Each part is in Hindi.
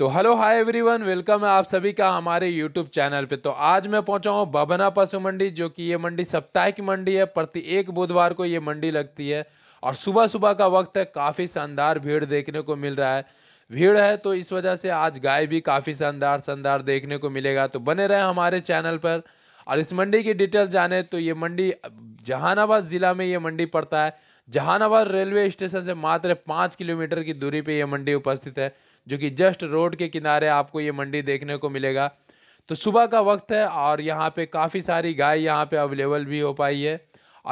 तो हेलो हाय एवरीवन वेलकम है आप सभी का हमारे यूट्यूब चैनल पे तो आज मैं पहुंचा हूँ बबना पशु मंडी जो कि ये मंडी सप्ताह की मंडी है प्रति एक बुधवार को ये मंडी लगती है और सुबह सुबह का वक्त है काफ़ी शानदार भीड़ देखने को मिल रहा है भीड़ है तो इस वजह से आज गाय भी काफ़ी शानदार शानदार देखने को मिलेगा तो बने रहें हमारे चैनल पर और इस मंडी की डिटेल जाने तो ये मंडी जहानाबाद ज़िला में ये मंडी पड़ता है जहानाबाद रेलवे स्टेशन से मात्र पाँच किलोमीटर की दूरी पर यह मंडी उपस्थित है जो कि जस्ट रोड के किनारे आपको ये मंडी देखने को मिलेगा तो सुबह का वक्त है और यहाँ पे काफ़ी सारी गाय यहाँ पे अवेलेबल भी हो पाई है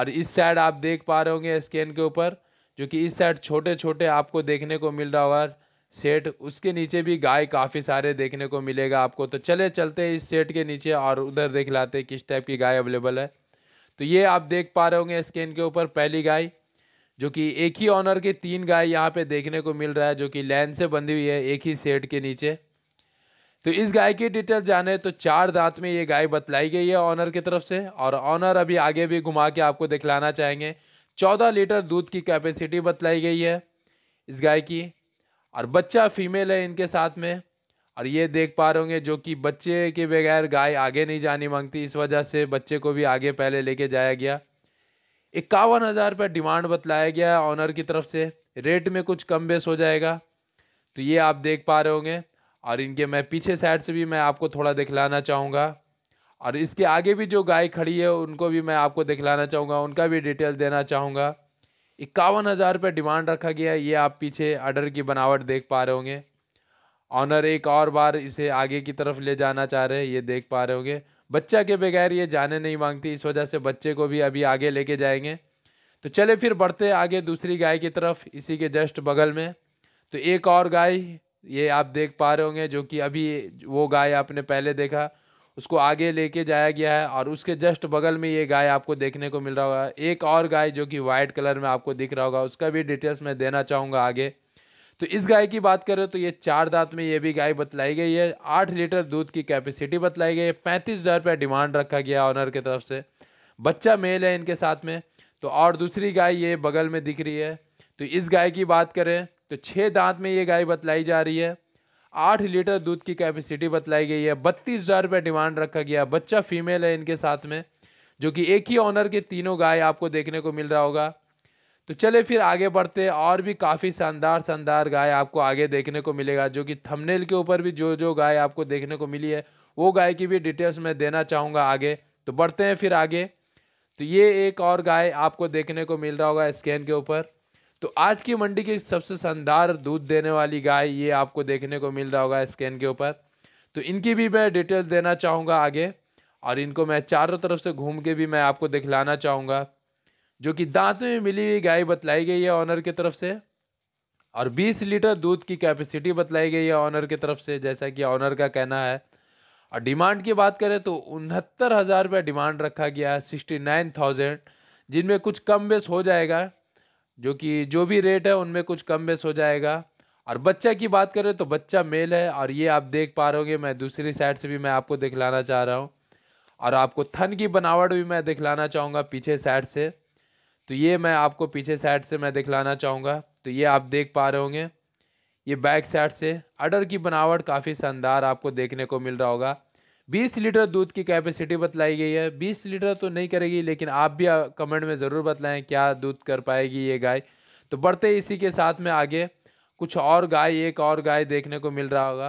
और इस साइड आप देख पा रहे होंगे स्कैन के ऊपर जो कि इस साइड छोटे छोटे आपको देखने को मिल रहा होगा सेट उसके नीचे भी गाय काफ़ी सारे देखने को मिलेगा आपको तो चले चलते हैं इस सेट के नीचे और उधर देख लाते किस टाइप की गाय अवेलेबल है तो ये आप देख पा रहे होंगे स्कैन के ऊपर पहली गाय जो कि एक ही ऑनर की तीन गाय यहाँ पे देखने को मिल रहा है जो कि लैन से बंधी हुई है एक ही सेट के नीचे तो इस गाय की डिटेल जाने तो चार दांत में ये गाय बतलाई गई है ऑनर की तरफ से और ऑनर अभी आगे भी घुमा के आपको दिखलाना चाहेंगे चौदह लीटर दूध की कैपेसिटी बतलाई गई है इस गाय की और बच्चा फीमेल है इनके साथ में और ये देख पा रहे होंगे जो कि बच्चे के बगैर गाय आगे नहीं जानी मांगती इस वजह से बच्चे को भी आगे पहले लेके जाया गया इक्यावन हज़ार रुपये डिमांड बतलाया गया है ऑनर की तरफ से रेट में कुछ कम बेस हो जाएगा तो ये आप देख पा रहे होंगे और इनके मैं पीछे साइड से भी मैं आपको थोड़ा दिखलाना चाहूँगा और इसके आगे भी जो गाय खड़ी है उनको भी मैं आपको दिखलाना चाहूँगा उनका भी डिटेल देना चाहूँगा इक्यावन हज़ार रुपये डिमांड रखा गया है ये आप पीछे आर्डर की बनावट देख पा रहे होंगे ऑनर एक और बार इसे आगे की तरफ ले जाना चाह रहे हैं ये देख पा रहे होंगे बच्चा के बगैर ये जाने नहीं मांगती इस वजह से बच्चे को भी अभी आगे लेके जाएंगे तो चले फिर बढ़ते आगे दूसरी गाय की तरफ इसी के जस्ट बगल में तो एक और गाय ये आप देख पा रहे होंगे जो कि अभी वो गाय आपने पहले देखा उसको आगे लेके जाया गया है और उसके जस्ट बगल में ये गाय आपको देखने को मिल रहा होगा एक और गाय जो कि वाइट कलर में आपको दिख रहा होगा उसका भी डिटेल्स मैं देना चाहूँगा आगे तो इस गाय की बात करें तो ये चार दांत में ये भी गाय बतलाई गई है आठ लीटर दूध की कैपेसिटी बतलाई गई है पैंतीस हज़ार रुपया डिमांड रखा गया ऑनर की तरफ से बच्चा मेल है इनके साथ में तो और दूसरी गाय ये बगल में दिख रही है तो इस गाय की बात करें तो छः दांत में ये गाय बतलाई जा रही है आठ लीटर दूध की कैपेसिटी बतलाई गई है बत्तीस हज़ार रुपया डिमांड रखा गया बच्चा फीमेल है इनके साथ में जो कि एक ही ऑनर के तीनों गाय आपको देखने को मिल रहा होगा तो चले फिर आगे बढ़ते और भी काफ़ी शानदार शानदार गाय आपको आगे देखने को मिलेगा जो कि थंबनेल के ऊपर भी जो जो गाय आपको देखने को मिली है वो गाय की भी डिटेल्स मैं देना चाहूँगा आगे तो बढ़ते हैं फिर आगे तो ये एक और गाय आपको देखने को मिल रहा होगा स्कैन के ऊपर तो आज की मंडी की सबसे शानदार दूध देने वाली गाय ये आपको देखने को मिल रहा होगा स्कैन के ऊपर तो इनकी भी मैं डिटेल्स देना चाहूँगा आगे और इनको मैं चारों तरफ से घूम के भी मैं आपको दिखलाना चाहूँगा जो कि दांत में मिली हुई गाय बतलाई गई है ऑनर की तरफ से और 20 लीटर दूध की कैपेसिटी बतलाई गई है ऑनर की तरफ से जैसा कि ऑनर का कहना है और डिमांड की बात करें तो उनहत्तर हज़ार रुपये डिमांड रखा गया है सिक्सटी नाइन थाउजेंड जिनमें कुछ कम बेस हो जाएगा जो कि जो भी रेट है उनमें कुछ कम बेस हो जाएगा और बच्चा की बात करें तो बच्चा मेल है और ये आप देख पा रहे मैं दूसरी साइड से भी मैं आपको दिखलाना चाह रहा हूँ और आपको थन की बनावट भी मैं दिखलाना चाहूँगा पीछे साइड से तो ये मैं आपको पीछे साइड से मैं दिखलाना चाहूँगा तो ये आप देख पा रहे होंगे ये बैक साइड से अडर की बनावट काफ़ी शानदार आपको देखने को मिल रहा होगा 20 लीटर दूध की कैपेसिटी बतलाई गई है 20 लीटर तो नहीं करेगी लेकिन आप भी कमेंट में ज़रूर बतलाएं क्या दूध कर पाएगी ये गाय तो बढ़ते इसी के साथ में आगे कुछ और गाय एक और गाय देखने को मिल रहा होगा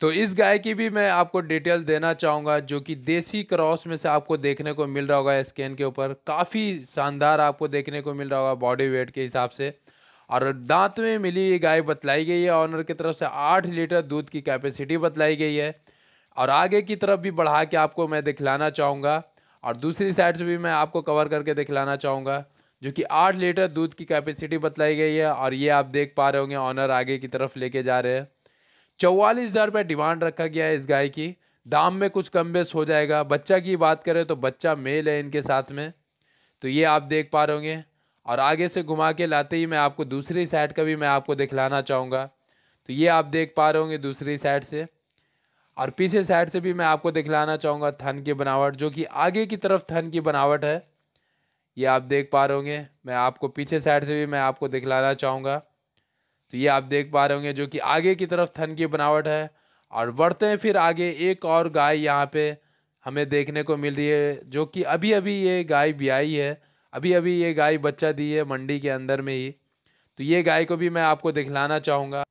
तो इस गाय की भी मैं आपको डिटेल देना चाहूँगा जो कि देसी क्रॉस में से आपको देखने को मिल रहा होगा स्कैन के ऊपर काफ़ी शानदार आपको देखने को मिल रहा होगा बॉडी वेट के हिसाब से और दांत में मिली ये गाय बतलाई गई है ऑनर की तरफ से आठ लीटर दूध की कैपेसिटी बतलाई गई है और आगे की तरफ भी बढ़ा के आपको मैं दिखलाना चाहूँगा और दूसरी साइड से भी मैं आपको कवर करके दिखलाना चाहूँगा जो कि आठ लीटर दूध की कैपेसिटी बतलाई गई है और ये आप देख पा रहे होंगे ऑनर आगे की तरफ लेके जा रहे हैं चौवालीस हज़ार रुपये डिमांड रखा गया है इस गाय की दाम में कुछ कम बेस हो जाएगा बच्चा की बात करें तो बच्चा मेल है इनके साथ में तो ये आप देख पा रहे होंगे और आगे से घुमा के लाते ही मैं आपको दूसरी साइड का भी मैं आपको दिखलाना चाहूँगा तो ये आप देख पा रहे होंगे दूसरी साइड से और पीछे साइड से भी मैं आपको दिखलाना चाहूँगा थन की बनावट जो कि आगे की तरफ थन की बनावट है ये आप देख पा रहे होंगे मैं आपको पीछे साइड से भी मैं आपको दिखलाना चाहूँगा तो ये आप देख पा रहे होंगे जो कि आगे की तरफ थन की बनावट है और बढ़ते हैं फिर आगे एक और गाय यहाँ पे हमें देखने को मिल रही है जो कि अभी अभी ये गाय ब्याई है अभी अभी ये गाय बच्चा दी है मंडी के अंदर में ही तो ये गाय को भी मैं आपको दिखलाना चाहूँगा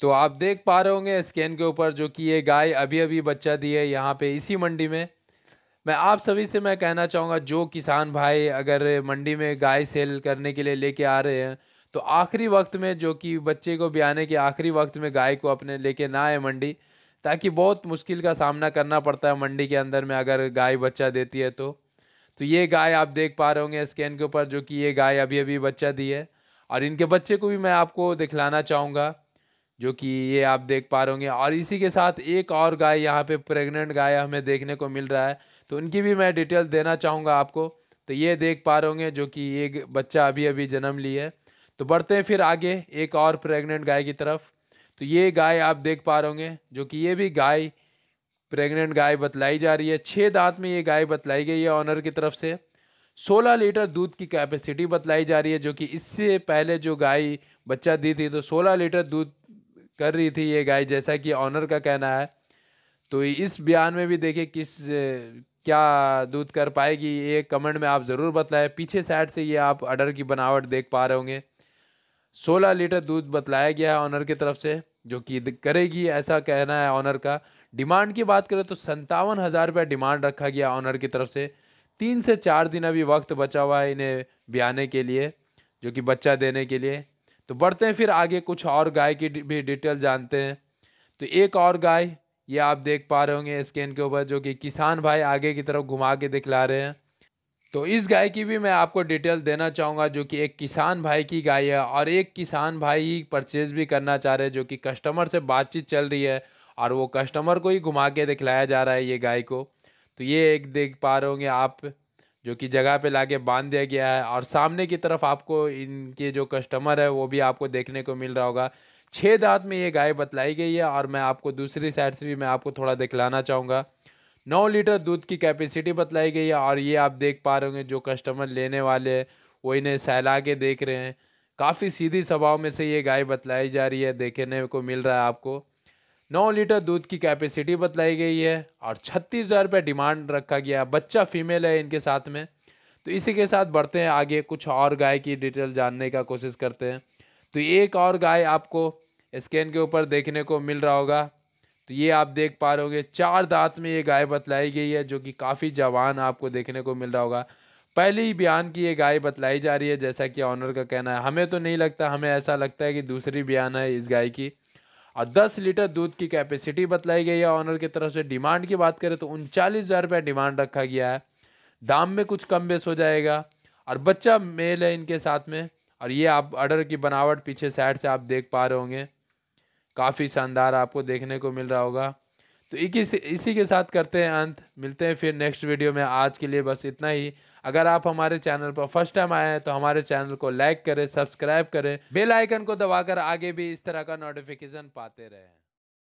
तो आप देख पा रहे होंगे स्कैन के ऊपर जो कि ये गाय अभी अभी बच्चा दी है यहाँ पे इसी मंडी में मैं आप सभी से मैं कहना चाहूँगा जो किसान भाई अगर मंडी में गाय सेल करने के लिए लेके आ रहे हैं तो आखिरी वक्त में जो कि बच्चे को ब्याने के आखिरी वक्त में गाय को अपने लेके ना आए मंडी ताकि बहुत मुश्किल का सामना करना पड़ता है मंडी के अंदर में अगर गाय बच्चा देती है तो तो ये गाय आप देख पा रहे होंगे स्कैन के ऊपर जो कि ये गाय अभी अभी बच्चा दी है और इनके बच्चे को भी मैं आपको दिखलाना चाहूँगा जो कि ये आप देख पा रहे होंगे और इसी के साथ एक और गाय यहाँ पे प्रेग्नेंट गाय हमें देखने को मिल रहा है तो उनकी भी मैं डिटेल देना चाहूँगा आपको तो ये देख पा रहे होंगे जो कि ये बच्चा अभी अभी जन्म ली है तो बढ़ते हैं फिर आगे एक और प्रेग्नेंट गाय की तरफ तो ये गाय आप देख पा रहे होंगे जो कि ये भी गाय प्रेग्नेंट गाय बतलाई जा रही है छः दांत में ये गाय बतलाई गई है ऑनर की तरफ से 16 लीटर दूध की कैपेसिटी बतलाई जा रही है जो कि इससे पहले जो गाय बच्चा दी थी तो 16 लीटर दूध कर रही थी ये गाय जैसा कि ऑनर का कहना है तो इस बयान में भी देखिए किस क्या दूध कर पाएगी ये कमेंट में आप ज़रूर बतलाएं पीछे साइड से ये आप अडर की बनावट देख पा रहे होंगे सोलह लीटर दूध बतलाया गया है ऑनर की तरफ से जो कि करेगी ऐसा कहना है ऑनर का डिमांड की बात करें तो संतावन हज़ार रुपया डिमांड रखा गया ऑनर की तरफ से तीन से चार दिन अभी वक्त बचा हुआ है इन्हें ब्याने के लिए जो कि बच्चा देने के लिए तो बढ़ते हैं फिर आगे कुछ और गाय की भी डिटेल जानते हैं तो एक और गाय ये आप देख पा रहे होंगे स्कैन के ऊपर जो कि किसान भाई आगे की तरफ घुमा के दिखला रहे हैं तो इस गाय की भी मैं आपको डिटेल देना चाहूँगा जो कि एक किसान भाई की गाय है और एक किसान भाई परचेज़ भी करना चाह रहे हैं जो कि कस्टमर से बातचीत चल रही है और वो कस्टमर को ही घुमा के दिखलाया जा रहा है ये गाय को तो ये एक देख पा रहे होंगे आप जो कि जगह पे लाके बांध दिया गया है और सामने की तरफ आपको इनके जो कस्टमर है वो भी आपको देखने को मिल रहा होगा छः दांत में ये गाय बतलाई गई है और मैं आपको दूसरी साइड से भी मैं आपको थोड़ा दिखलाना चाहूँगा नौ लीटर दूध की कैपेसिटी बतलाई गई है और ये आप देख पा रहे होंगे जो कस्टमर लेने वाले हैं वो इन्हें सहला के देख रहे हैं काफ़ी सीधी स्वभाव में से ये गाय बतलाई जा रही है देखने को मिल रहा है आपको नौ लीटर दूध की कैपेसिटी बतलाई गई है और छत्तीस हज़ार रुपये डिमांड रखा गया है बच्चा फीमेल है इनके साथ में तो इसी के साथ बढ़ते हैं आगे कुछ और गाय की डिटेल जानने का कोशिश करते हैं तो एक और गाय आपको स्कैन के ऊपर देखने को मिल रहा होगा तो ये आप देख पा रहे हो चार दांत में ये गाय बतलाई गई है जो कि काफ़ी जवान आपको देखने को मिल रहा होगा पहले ही बयान की ये गाय बतलाई जा रही है जैसा कि ऑनर का कहना है हमें तो नहीं लगता हमें ऐसा लगता है कि दूसरी बयान है इस गाय की और 10 लीटर दूध की कैपेसिटी बतलाई गई है ऑनर की तरफ से डिमांड की बात करें तो उनचालीस हज़ार रुपया डिमांड रखा गया है दाम में कुछ कम बेस हो जाएगा और बच्चा मेल है इनके साथ में और ये आप ऑर्डर की बनावट पीछे साइड से आप देख पा रहे होंगे काफ़ी शानदार आपको देखने को मिल रहा होगा तो इसी इसी के साथ करते हैं अंत मिलते हैं फिर नेक्स्ट वीडियो में आज के लिए बस इतना ही अगर आप हमारे चैनल पर फर्स्ट टाइम आए हैं तो हमारे चैनल को लाइक करें सब्सक्राइब करें बेल आइकन को दबाकर आगे भी इस तरह का नोटिफिकेशन पाते रहें